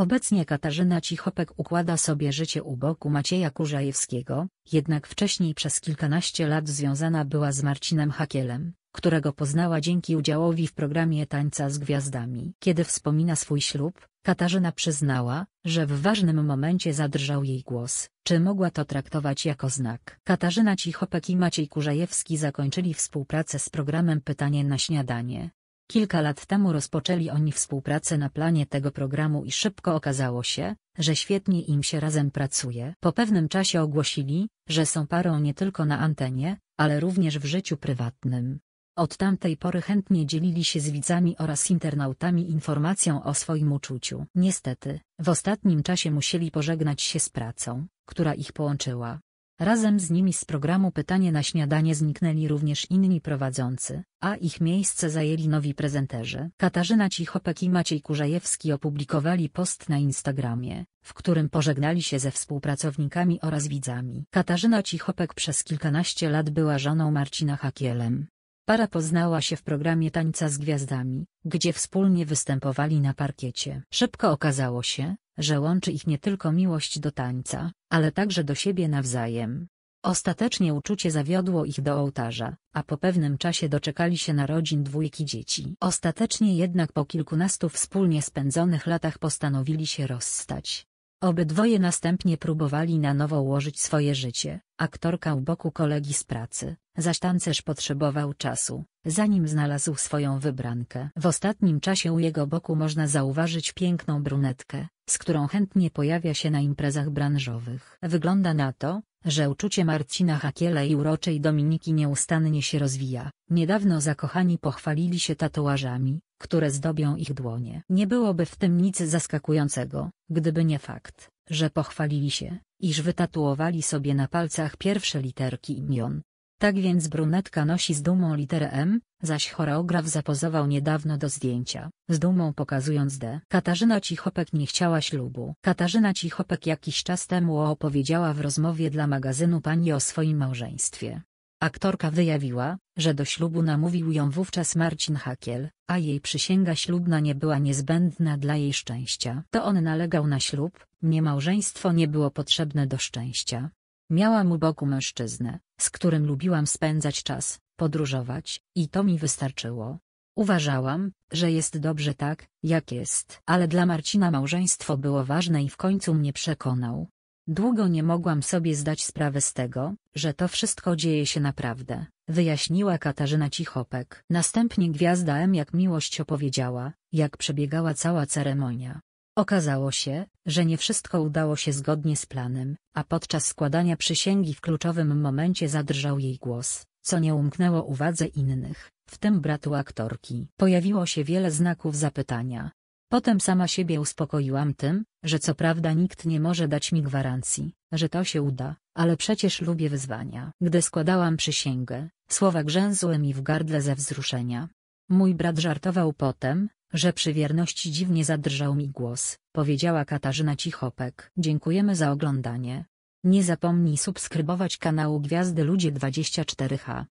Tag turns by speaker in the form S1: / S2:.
S1: Obecnie Katarzyna Cichopek układa sobie życie u boku Macieja Kurzajewskiego, jednak wcześniej przez kilkanaście lat związana była z Marcinem Hakielem, którego poznała dzięki udziałowi w programie Tańca z Gwiazdami. Kiedy wspomina swój ślub, Katarzyna przyznała, że w ważnym momencie zadrżał jej głos, czy mogła to traktować jako znak. Katarzyna Cichopek i Maciej Kurzajewski zakończyli współpracę z programem Pytanie na śniadanie. Kilka lat temu rozpoczęli oni współpracę na planie tego programu i szybko okazało się, że świetnie im się razem pracuje. Po pewnym czasie ogłosili, że są parą nie tylko na antenie, ale również w życiu prywatnym. Od tamtej pory chętnie dzielili się z widzami oraz internautami informacją o swoim uczuciu. Niestety, w ostatnim czasie musieli pożegnać się z pracą, która ich połączyła. Razem z nimi z programu Pytanie na śniadanie zniknęli również inni prowadzący, a ich miejsce zajęli nowi prezenterzy. Katarzyna Cichopek i Maciej Kurzajewski opublikowali post na Instagramie, w którym pożegnali się ze współpracownikami oraz widzami. Katarzyna Cichopek przez kilkanaście lat była żoną Marcina Hakielem. Para poznała się w programie Tańca z Gwiazdami, gdzie wspólnie występowali na parkiecie. Szybko okazało się, że łączy ich nie tylko miłość do tańca, ale także do siebie nawzajem. Ostatecznie uczucie zawiodło ich do ołtarza, a po pewnym czasie doczekali się narodzin dwójki dzieci. Ostatecznie jednak po kilkunastu wspólnie spędzonych latach postanowili się rozstać. Obydwoje następnie próbowali na nowo ułożyć swoje życie, aktorka u boku kolegi z pracy, zaś tancerz potrzebował czasu, zanim znalazł swoją wybrankę. W ostatnim czasie u jego boku można zauważyć piękną brunetkę, z którą chętnie pojawia się na imprezach branżowych. Wygląda na to, że uczucie Marcina Hakiela i uroczej Dominiki nieustannie się rozwija. Niedawno zakochani pochwalili się tatuażami, które zdobią ich dłonie. Nie byłoby w tym nic zaskakującego, gdyby nie fakt, że pochwalili się, iż wytatuowali sobie na palcach pierwsze literki imion, tak więc brunetka nosi z dumą literę M, zaś choreograf zapozował niedawno do zdjęcia, z dumą pokazując D. Katarzyna Cichopek nie chciała ślubu. Katarzyna Cichopek jakiś czas temu opowiedziała w rozmowie dla magazynu Pani o swoim małżeństwie. Aktorka wyjawiła, że do ślubu namówił ją wówczas Marcin Hakiel, a jej przysięga ślubna nie była niezbędna dla jej szczęścia. To on nalegał na ślub, mnie małżeństwo nie było potrzebne do szczęścia. Miałam u boku mężczyznę, z którym lubiłam spędzać czas, podróżować, i to mi wystarczyło. Uważałam, że jest dobrze tak, jak jest, ale dla Marcina małżeństwo było ważne i w końcu mnie przekonał. Długo nie mogłam sobie zdać sprawy z tego, że to wszystko dzieje się naprawdę, wyjaśniła Katarzyna Cichopek. Następnie gwiazda M jak miłość opowiedziała, jak przebiegała cała ceremonia. Okazało się, że nie wszystko udało się zgodnie z planem, a podczas składania przysięgi w kluczowym momencie zadrżał jej głos, co nie umknęło uwadze innych, w tym bratu aktorki. Pojawiło się wiele znaków zapytania. Potem sama siebie uspokoiłam tym, że co prawda nikt nie może dać mi gwarancji, że to się uda, ale przecież lubię wyzwania. Gdy składałam przysięgę, słowa grzęzły mi w gardle ze wzruszenia. Mój brat żartował potem, że przy wierności dziwnie zadrżał mi głos, powiedziała Katarzyna Cichopek. Dziękujemy za oglądanie. Nie zapomnij subskrybować kanału Gwiazdy Ludzie 24H.